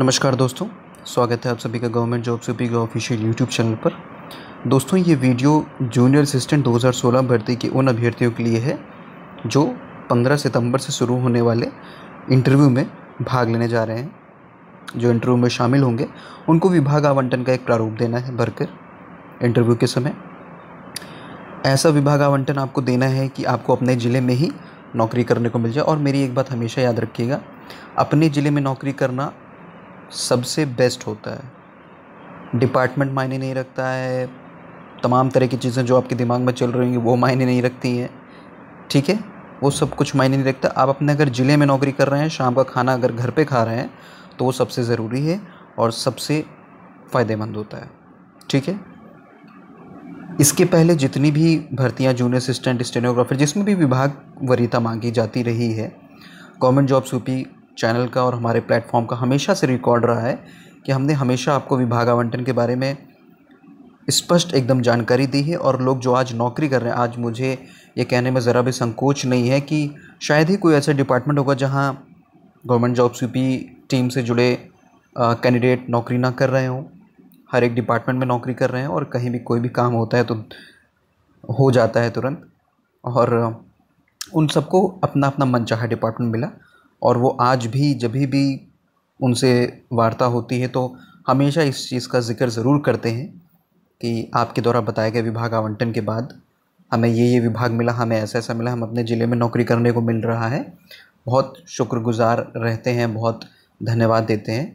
नमस्कार दोस्तों स्वागत है आप सभी का गवर्नमेंट जॉब से का ऑफिशियल यूट्यूब चैनल पर दोस्तों ये वीडियो जूनियर असिस्टेंट 2016 भर्ती के उन अभ्यर्थियों के लिए है जो 15 सितंबर से शुरू होने वाले इंटरव्यू में भाग लेने जा रहे हैं जो इंटरव्यू में शामिल होंगे उनको विभाग आवंटन का एक प्रारूप देना है भरकर इंटरव्यू के समय ऐसा विभाग आवंटन आपको देना है कि आपको अपने ज़िले में ही नौकरी करने को मिल जाए और मेरी एक बात हमेशा याद रखिएगा अपने ज़िले में नौकरी करना सबसे बेस्ट होता है डिपार्टमेंट मायने नहीं रखता है तमाम तरह की चीज़ें जो आपके दिमाग में चल रही हैं वो मायने नहीं रखती हैं ठीक है वो सब कुछ मायने नहीं रखता आप अपने अगर ज़िले में नौकरी कर रहे हैं शाम का खाना अगर घर पे खा रहे हैं तो वो सबसे ज़रूरी है और सबसे फ़ायदेमंद होता है ठीक है इसके पहले जितनी भी भर्तियां जूनियर असिस्टेंट स्टेनोग्राफर जिसमें भी विभाग वरीयता मांगी जाती रही है गवर्नमेंट जॉब्स यूपी चैनल का और हमारे प्लेटफॉर्म का हमेशा से रिकॉर्ड रहा है कि हमने हमेशा आपको विभाग आवंटन के बारे में स्पष्ट एकदम जानकारी दी है और लोग जो आज नौकरी कर रहे हैं आज मुझे ये कहने में ज़रा भी संकोच नहीं है कि शायद ही कोई ऐसा डिपार्टमेंट होगा जहाँ गवर्नमेंट जॉब यूपी टीम से जुड़े कैंडिडेट नौकरी ना कर रहे हों हर एक डिपार्टमेंट में नौकरी कर रहे हैं और कहीं भी कोई भी काम होता है तो हो जाता है तुरंत और उन सबको अपना अपना मनचाहा डिपार्टमेंट मिला और वो आज भी जब भी उनसे वार्ता होती है तो हमेशा इस चीज़ का ज़िक्र ज़रूर करते हैं कि आपके द्वारा बताए गए विभाग आवंटन के बाद हमें ये ये विभाग मिला हमें ऐसा ऐसा मिला हम अपने ज़िले में नौकरी करने को मिल रहा है बहुत शुक्रगुजार रहते हैं बहुत धन्यवाद देते हैं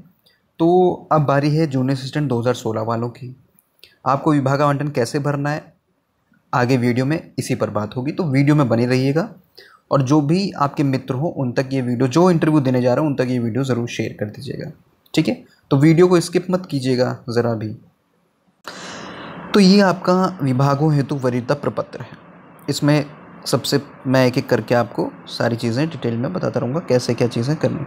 तो अब बारी है जूनियर असिस्टेंट 2016 वालों की आपको विभाग आवंटन कैसे भरना है आगे वीडियो में इसी पर बात होगी तो वीडियो में बने रहिएगा और जो भी आपके मित्र हो उन तक ये वीडियो जो इंटरव्यू देने जा रहा हूँ उन तक ये वीडियो ज़रूर शेयर कर दीजिएगा ठीक है तो वीडियो को स्किप मत कीजिएगा ज़रा भी तो ये आपका विभागों हेतु वरीयता प्रपत्र है इसमें सबसे मैं एक एक करके आपको सारी चीज़ें डिटेल में बताता रहूँगा कैसे क्या चीज़ें करनी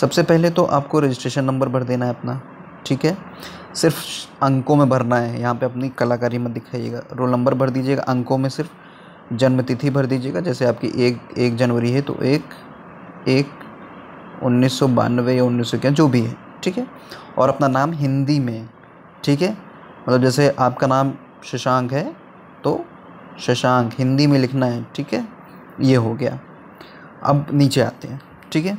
सबसे पहले तो आपको रजिस्ट्रेशन नंबर भर देना है अपना ठीक है सिर्फ अंकों में भरना है यहाँ पे अपनी कलाकारी मत दिखाइएगा रोल नंबर भर दीजिएगा अंकों में सिर्फ जन्म तिथि भर दीजिएगा जैसे आपकी एक एक जनवरी है तो एक एक उन्नीस सौ बानवे या उन्नीस सौ क्या जो भी है ठीक है और अपना नाम हिंदी में ठीक है मतलब जैसे आपका नाम शशांक है तो शशांक हिंदी में लिखना है ठीक है ये हो गया अब नीचे आते हैं ठीक है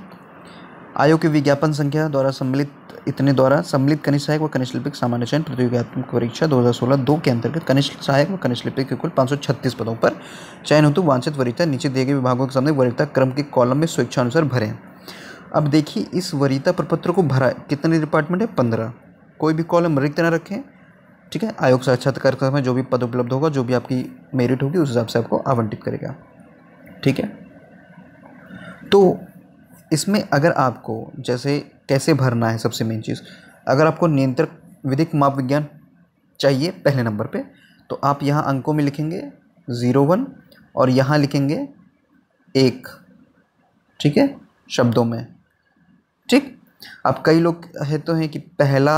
आयोग के विज्ञापन संख्या द्वारा सम्मिलित इतने द्वारा सम्मिलित कनिष्ठ सहायक व लिपिक सामान्य चयन प्रतियोगितात्मक परीक्षा 2016 दो के अंतर्गत कनिष्ठ सहायक व लिपिक के कुल 536 पदों पर चयन हेतु वांछित वरीयता नीचे दिए गए विभागों के सामने वरीयता क्रम के कॉलम में स्वेच्छानुसार भरें अब देखिए इस वरीयता प्रपत्र को भरा कितने डिपार्टमेंट है पंद्रह कोई भी कॉलम रिक्त ना रखें ठीक है आयोग साक्षात्कारता अच्छा समय जो भी पद उपलब्ध होगा जो भी आपकी मेरिट होगी उस हिसाब से आपको आवंटित करेगा ठीक है तो इसमें अगर आपको जैसे कैसे भरना है सबसे मेन चीज़ अगर आपको नियंत्रक विधिक माप विज्ञान चाहिए पहले नंबर पे तो आप यहाँ अंकों में लिखेंगे ज़ीरो वन और यहाँ लिखेंगे एक ठीक है शब्दों में ठीक अब कई लोग है तो हैं कि पहला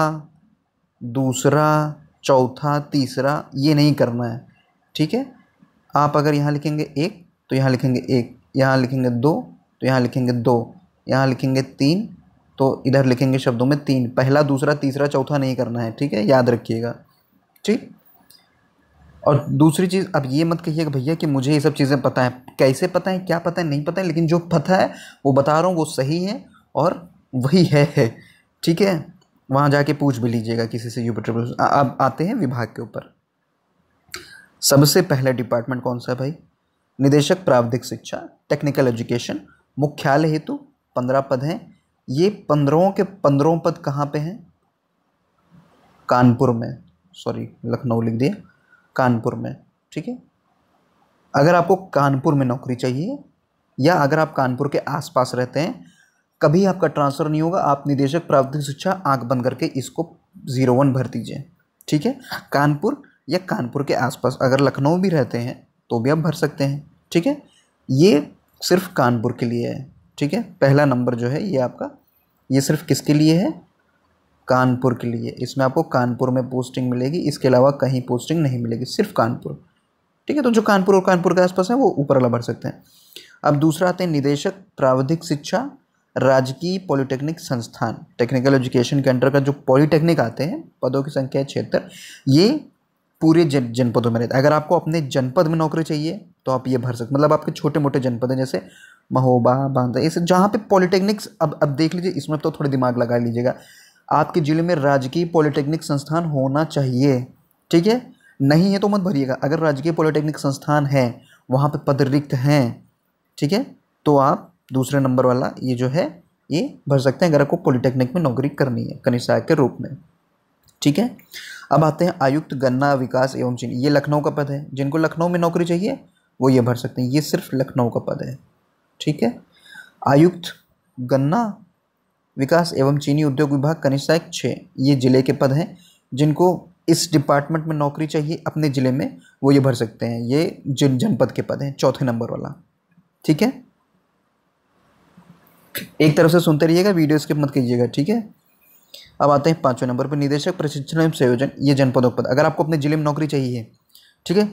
दूसरा चौथा तीसरा ये नहीं करना है ठीक है आप अगर यहाँ लिखेंगे एक तो यहाँ लिखेंगे एक यहाँ लिखेंगे दो तो यहाँ लिखेंगे दो यहाँ लिखेंगे तीन तो इधर लिखेंगे शब्दों में तीन पहला दूसरा तीसरा चौथा नहीं करना है ठीक है याद रखिएगा ठीक और दूसरी चीज़ अब ये मत कहिएगा भैया कि मुझे ये सब चीज़ें पता है कैसे पता है क्या पता है नहीं पता है लेकिन जो पता है वो बता रहा हूँ वो सही है और वही है ठीक है वहाँ जाके पूछ भी लीजिएगा किसी से यूपी अब आते हैं विभाग के ऊपर सबसे पहला डिपार्टमेंट कौन सा भाई निदेशक प्रावधिक शिक्षा टेक्निकल एजुकेशन मुख्यालय हेतु पंद्रह पद हैं ये पंद्रहों के पंद्रहों पद कहाँ पे हैं कानपुर में सॉरी लखनऊ लिख दिया कानपुर में ठीक है अगर आपको कानपुर में नौकरी चाहिए या अगर आप कानपुर के आसपास रहते हैं कभी आपका ट्रांसफ़र नहीं होगा आप निदेशक प्रावधिक शिक्षा आंख बंद करके इसको ज़ीरो वन भर दीजिए ठीक है कानपुर या कानपुर के आसपास अगर लखनऊ भी रहते हैं तो भी आप भर सकते हैं ठीक है ये सिर्फ कानपुर के लिए है ठीक है पहला नंबर जो है ये आपका ये सिर्फ किसके लिए है कानपुर के लिए इसमें आपको कानपुर में पोस्टिंग मिलेगी इसके अलावा कहीं पोस्टिंग नहीं मिलेगी सिर्फ कानपुर ठीक है तो जो कानपुर और कानपुर के आसपास है वो ऊपर वाला भर सकते हैं अब दूसरा आते हैं निदेशक प्राविधिक शिक्षा राजकीय पॉलिटेक्निक संस्थान टेक्निकल एजुकेशन के अंतर्गत जो पॉलिटेक्निक आते हैं पदों की संख्या छिहत्तर ये पूरे जन जनपदों में रहते हैं अगर आपको अपने जनपद में नौकरी चाहिए तो आप ये भर सकते मतलब आपके छोटे मोटे जनपद हैं जैसे महोबा बांदा ये सब जहाँ पे पॉलिटेक्निक्स अब अब देख लीजिए इसमें तो थोड़ा दिमाग लगा लीजिएगा आपके ज़िले में राजकीय पॉलिटेक्निक संस्थान होना चाहिए ठीक है नहीं है तो मत भरिएगा अगर राजकीय पॉलिटेक्निक संस्थान है वहाँ पे पद रिक्त हैं ठीक है तो आप दूसरे नंबर वाला ये जो है ये भर सकते हैं अगर आपको पॉलिटेक्निक में नौकरी करनी है कनिष्ठ के रूप में ठीक है अब आते हैं आयुक्त गन्ना विकास एवं चिन्ह ये लखनऊ का पद है जिनको लखनऊ में नौकरी चाहिए वो ये भर सकते हैं ये सिर्फ लखनऊ का पद है ठीक है आयुक्त गन्ना विकास एवं चीनी उद्योग विभाग कनिष्ठा एक छः ये जिले के पद हैं जिनको इस डिपार्टमेंट में नौकरी चाहिए अपने ज़िले में वो ये भर सकते हैं ये जिन जनपद के पद हैं चौथे नंबर वाला ठीक है एक तरफ से सुनते रहिएगा वीडियो स्किप मत कीजिएगा ठीक है अब आते हैं पाँचवें नंबर पर निदेशक प्रशिक्षण एवं संयोजन ये जनपदों पद अगर आपको अपने ज़िले में नौकरी चाहिए ठीक है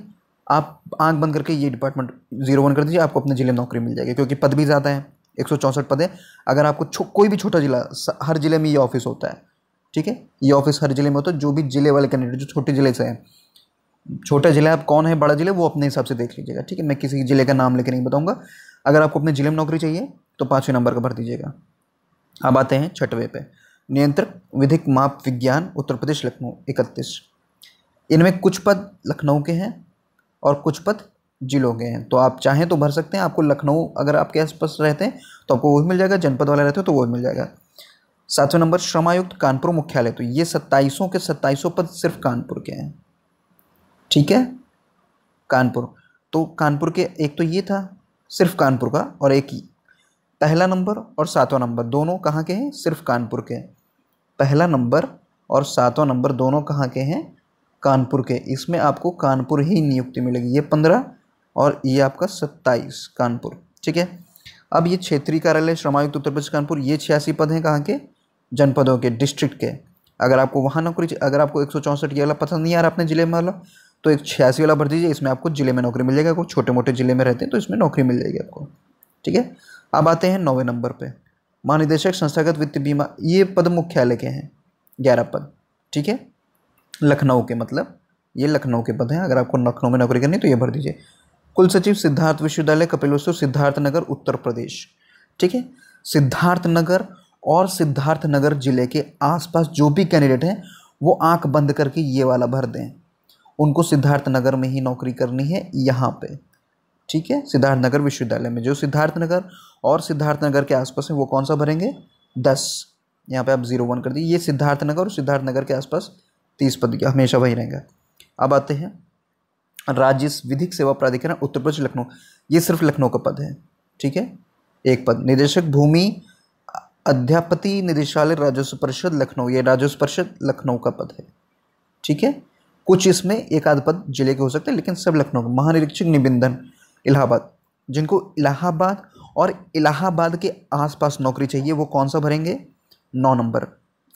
आप आंख बंद करके ये डिपार्टमेंट जीरो वन कर दीजिए आपको अपने ज़िले में नौकरी मिल जाएगी क्योंकि पद भी ज़्यादा है एक पद है अगर आपको कोई भी छोटा ज़िला हर ज़िले में ये ऑफिस होता है ठीक है ये ऑफिस हर ज़िले में होता है जो भी ज़िले वाले कैंडिडेट जो छोटे ज़िले से हैं छोटा ज़िला आप कौन है बड़ा ज़िले वो अपने हिसाब से देख लीजिएगा ठीक है मैं किसी ज़िले का नाम लेकर नहीं बताऊँगा अगर आपको अपने ज़िले में नौकरी चाहिए तो पाँचवें नंबर का भर दीजिएगा अब आते हैं छठवें पे नियंत्रक विधिक माप विज्ञान उत्तर प्रदेश लखनऊ इकतीस इनमें कुछ पद लखनऊ के हैं और कुछ पद जिलों के हैं तो आप चाहें तो भर सकते हैं आपको लखनऊ अगर आपके आसपास रहते हैं तो आपको वो भी मिल जाएगा जनपद वाला रहते हो तो वो भी मिल जाएगा सातवें नंबर श्रमायुक्त कानपुर मुख्यालय तो ये सत्ताईसों के सत्ताईसों पद सिर्फ कानपुर के हैं ठीक है कानपुर तो कानपुर के एक तो ये था सिर्फ कानपुर का और एक ही पहला नंबर और सातवां नंबर दोनों कहाँ के हैं सिर्फ कानपुर के पहला नंबर और सातवां नंबर दोनों कहाँ के हैं कानपुर के इसमें आपको कानपुर ही नियुक्ति मिलेगी ये पंद्रह और ये आपका सत्ताईस कानपुर ठीक है अब ये क्षेत्रीय कार्यालय श्रमायुक्त उत्तर प्रदेश कानपुर ये छियासी पद हैं कहाँ के जनपदों के डिस्ट्रिक्ट के अगर आपको वहाँ नौकरी अगर आपको एक सौ चौंसठ ये वाला पसंद नहीं आ रहा अपने जिले में वाला तो एक छियासी वाला भर दीजिए इसमें आपको जिले में नौकरी मिल जाएगी कुछ छोटे मोटे जिले में रहते हैं तो इसमें नौकरी मिल जाएगी आपको ठीक है अब आते हैं नौवे नंबर पर महानिदेशक संस्थागत वित्त बीमा ये पद मुख्यालय के हैं ग्यारह पद ठीक है लखनऊ के मतलब ये लखनऊ के पद हैं अगर आपको लखनऊ में नौकरी करनी तो ये भर दीजिए कुल सचिव सिद्धार्थ विश्वविद्यालय वस्तु सिद्धार्थ नगर उत्तर प्रदेश ठीक है सिद्धार्थ नगर और सिद्धार्थ नगर जिले के आसपास जो भी कैंडिडेट हैं वो आंख बंद करके ये वाला भर दें उनको सिद्धार्थ नगर में ही नौकरी करनी है यहाँ पे ठीक है सिद्धार्थ नगर विश्वविद्यालय में जो सिद्धार्थ नगर और सिद्धार्थ नगर के आसपास है वो कौन सा भरेंगे दस यहाँ पे आप जीरो वन कर दीजिए ये सिद्धार्थ नगर और सिद्धार्थ नगर के आसपास तीस पद के हमेशा वही रहेगा अब आते हैं राज्य विधिक सेवा प्राधिकरण उत्तर प्रदेश लखनऊ ये सिर्फ लखनऊ का पद है ठीक है एक पद निदेशक भूमि अध्यापति निदेशालय राजस्व परिषद लखनऊ ये राजस्व परिषद लखनऊ का पद है ठीक है कुछ इसमें एक आध पद जिले के हो सकते हैं लेकिन सब लखनऊ का महानिरीक्षक निबंधन इलाहाबाद जिनको इलाहाबाद और इलाहाबाद के आसपास नौकरी चाहिए वो कौन सा भरेंगे नौ नंबर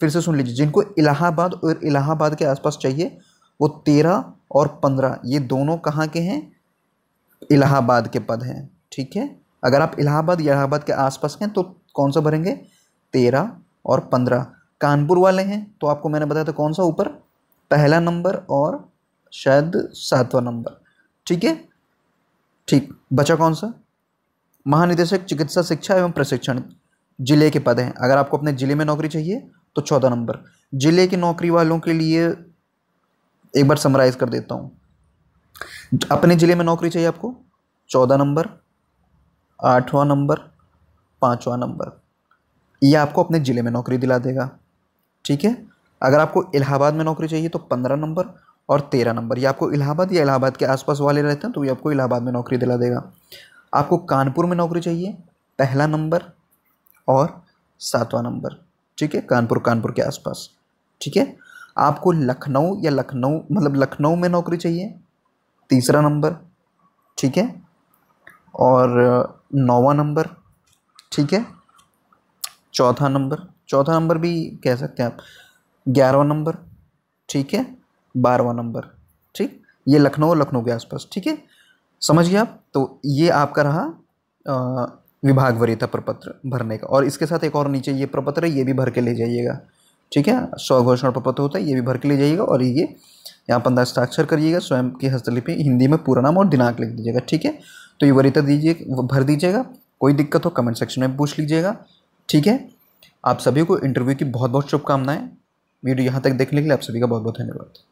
फिर से सुन लीजिए जिनको इलाहाबाद और इलाहाबाद के आसपास चाहिए वो तेरह और पंद्रह ये दोनों कहाँ के हैं इलाहाबाद के पद हैं ठीक है अगर आप इलाहाबाद इलाहाबाद के आसपास हैं तो कौन सा भरेंगे तेरह और पंद्रह कानपुर वाले हैं तो आपको मैंने बताया था कौन सा ऊपर पहला नंबर और शायद सातवां नंबर ठीक है ठीक बचा कौन सा महानिदेशक चिकित्सा शिक्षा एवं प्रशिक्षण जिले के पद हैं अगर आपको अपने ज़िले में नौकरी चाहिए तो चौदह नंबर ज़िले के नौकरी वालों के लिए एक बार समराइज़ कर देता हूँ अपने ज़िले में नौकरी चाहिए आपको चौदह नंबर आठवां नंबर पाँचवा नंबर ये आपको अपने ज़िले में नौकरी दिला देगा ठीक है अगर आपको इलाहाबाद में नौकरी चाहिए तो पंद्रह नंबर और तेरह नंबर ये आपको इलाहाबाद या इलाहाबाद के आसपास वाले रहते हैं तो ये आपको इलाहाबाद में नौकरी दिला देगा आपको कानपुर में नौकरी चाहिए पहला नंबर और सातवां नंबर ठीक है कानपुर कानपुर के आसपास ठीक है आपको लखनऊ या लखनऊ मतलब लखनऊ में नौकरी चाहिए तीसरा नंबर ठीक है और नौवा नंबर ठीक है चौथा नंबर चौथा नंबर भी कह सकते हैं आप ग्यारहवा नंबर ठीक है बारहवा नंबर ठीक ये लखनऊ लखनऊ के आसपास ठीक है समझिए आप तो ये आपका रहा विभाग वरीयता प्रपत्र भरने का और इसके साथ एक और नीचे ये प्रपत्र है ये भी भर के ले जाइएगा ठीक है स्व घोषणा प्रपत्र होता है ये भी भर के ले जाइएगा और ये यहाँ पर हस्ताक्षर करिएगा स्वयं की हस्तलिपि हिंदी में पूरा नाम और दिनांक लिख दीजिएगा ठीक है तो ये वरीयता दीजिए भर दीजिएगा कोई दिक्कत हो कमेंट सेक्शन में पूछ लीजिएगा ठीक है आप सभी को इंटरव्यू की बहुत बहुत शुभकामनाएं वीडियो यहाँ तक देखने के लिए आप सभी का बहुत बहुत धन्यवाद